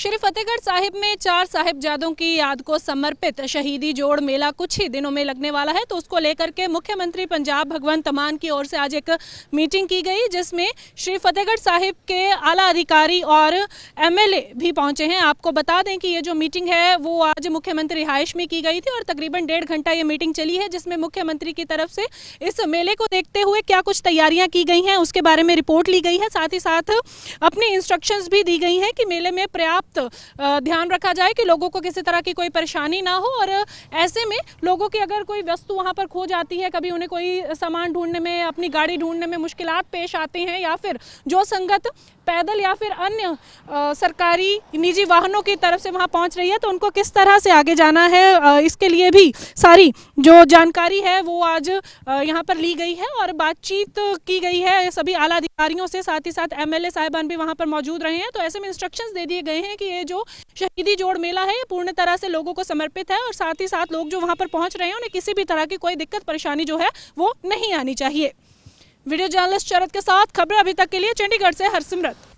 श्री फतेहगढ़ साहिब में चार साहिबजादों की याद को समर्पित शहीदी जोड़ मेला कुछ ही दिनों में लगने वाला है तो उसको लेकर के मुख्यमंत्री पंजाब भगवंत मान की ओर से आज एक मीटिंग की गई जिसमें श्री फतेहगढ़ साहिब के आला अधिकारी और एमएलए भी पहुंचे हैं आपको बता दें कि ये जो मीटिंग है वो आज मुख्यमंत्री रिहायश में की गई थी और तकरीबन डेढ़ घंटा ये मीटिंग चली है जिसमें मुख्यमंत्री की तरफ से इस मेले को देखते हुए क्या कुछ तैयारियां की गई हैं उसके बारे में रिपोर्ट ली गई है साथ ही साथ अपनी इंस्ट्रक्शन भी दी गई हैं कि मेले में पर्याप्त सख्त ध्यान रखा जाए कि लोगों को किसी तरह की कोई परेशानी ना हो और ऐसे में लोगों की अगर कोई वस्तु वहाँ पर खो जाती है कभी उन्हें कोई सामान ढूंढने में अपनी गाड़ी ढूंढने में मुश्किल पेश आते हैं या फिर जो संगत पैदल या फिर अन्य सरकारी निजी वाहनों की तरफ से वहाँ पहुँच रही है तो उनको किस तरह से आगे जाना है इसके लिए भी सारी जो जानकारी है वो आज यहाँ पर ली गई है और बातचीत की गई है सभी आला अधिकारियों से साथ ही साथ एमएलए साहिबान भी वहाँ पर मौजूद रहे हैं तो ऐसे में इंस्ट्रक्शंस दे दिए गए हैं हैं कि ये जो शहीदी जोड़ मेला है ये पूर्ण तरह से लोगों को समर्पित है और साथ ही साथ लोग जो वहाँ पर पहुँच रहे हैं उन्हें किसी भी तरह की कोई दिक्कत परेशानी जो है वो नहीं आनी चाहिए वीडियो जर्नलिस्ट शरद के साथ खबरें अभी तक के लिए चंडीगढ़ से हरसिमरत